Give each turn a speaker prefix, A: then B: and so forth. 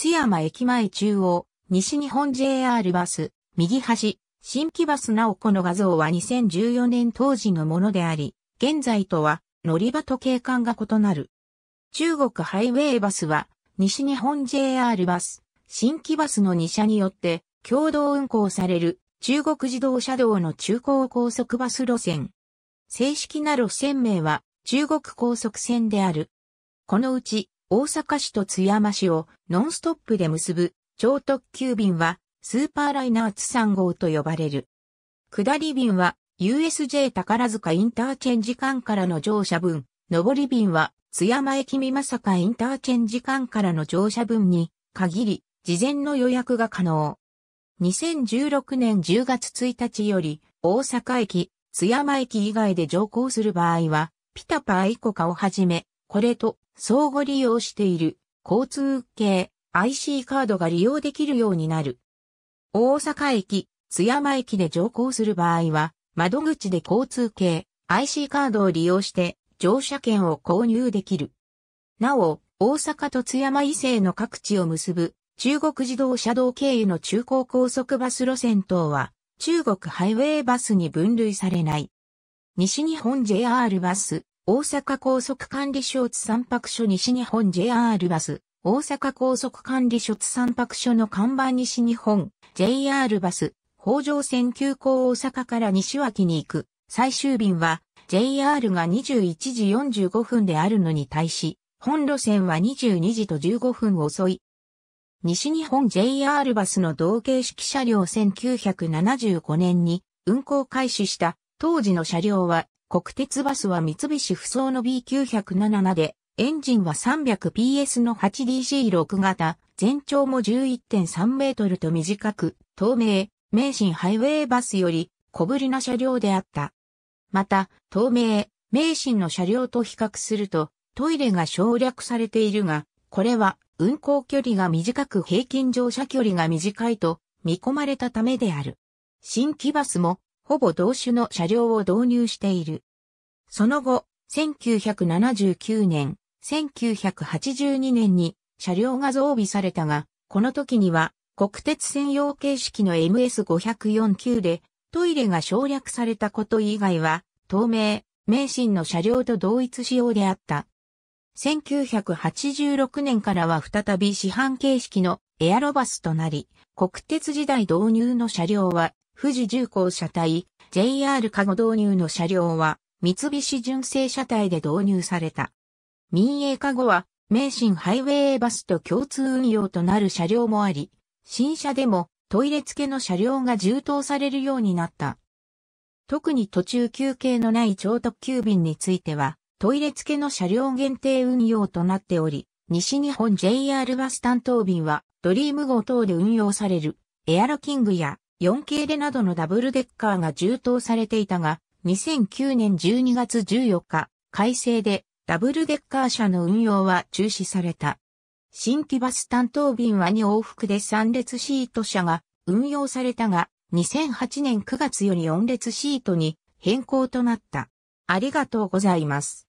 A: 津山駅前中央、西日本 JR バス、右端、新規バスなおこの画像は2014年当時のものであり、現在とは乗り場と景観が異なる。中国ハイウェイバスは、西日本 JR バス、新規バスの2社によって共同運行される中国自動車道の中高高速バス路線。正式な路線名は中国高速線である。このうち大阪市と津山市をノンストップで結ぶ超特急便はスーパーライナー津3号と呼ばれる。下り便は USJ 宝塚インターチェンジ間からの乗車分、上り便は津山駅美正かインターチェンジ間からの乗車分に限り事前の予約が可能。2016年10月1日より大阪駅、津山駅以外で乗降する場合は、ピタパイコカをはじめ、これと相互利用している交通系 IC カードが利用できるようになる。大阪駅、津山駅で乗降する場合は、窓口で交通系 IC カードを利用して乗車券を購入できる。なお、大阪と津山伊勢の各地を結ぶ中国自動車道経由の中高高速バス路線等は中国ハイウェイバスに分類されない。西日本 JR バス、大阪高速管理所津三白所西日本 JR バス、大阪高速管理所津三白所の看板西日本 JR バス、北条線急行大阪から西脇に行く最終便は JR が21時45分であるのに対し、本路線は22時と15分遅い。西日本 JR バスの同型式車両1975年に運行開始した当時の車両は国鉄バスは三菱不走の B907 で、エンジンは 300PS の 8DC6 型、全長も11.3メートルと短く、透明、名神ハイウェイバスより小ぶりな車両であった。また、透明、名神の車両と比較すると、トイレが省略されているが、これは運行距離が短く平均乗車距離が短いと見込まれたためである。新規バスもほぼ同種の車両を導入している。その後、1979年、1982年に車両が増備されたが、この時には国鉄専用形式の MS504 級でトイレが省略されたこと以外は、透明、名神の車両と同一仕様であった。1986年からは再び市販形式のエアロバスとなり、国鉄時代導入の車両は、富士重工車体、JR 加護導入の車両は、三菱純正車体で導入された。民営化後は、名神ハイウェイバスと共通運用となる車両もあり、新車でもトイレ付けの車両が充当されるようになった。特に途中休憩のない超特急便については、トイレ付けの車両限定運用となっており、西日本 JR バス担当便は、ドリーム号等で運用される、エアロキングや 4K レなどのダブルデッカーが充当されていたが、2009年12月14日、改正でダブルデッカー車の運用は中止された。新規バス担当便は2往復で3列シート車が運用されたが、2008年9月より4列シートに変更となった。ありがとうございます。